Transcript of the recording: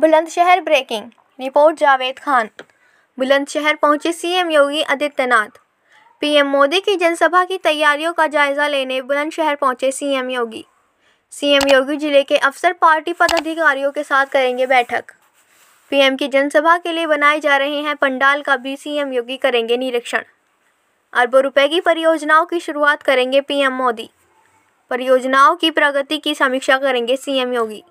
Bulandshahr breaking report Javed Khan Bulandshahr पहुंचे CM Yogi Adityanath PM Modi की जनसभा की तैयारियों का जायजा लेने बुलंदशहर पहुंचे सीएम योगी सीएम योगी जिले के अफसर पार्टी पदाधिकारियों के साथ करेंगे बैठक पीएम की जनसभा के लिए बनाए जा रहे हैं पंडाल का भी सीएम योगी करेंगे निरीक्षण अरबों रुपए की परियोजनाओं की शुरुआत करेंगे पीएम मोदी परियोजनाओं की प्रगति की समीक्षा करेंगे सीएम योगी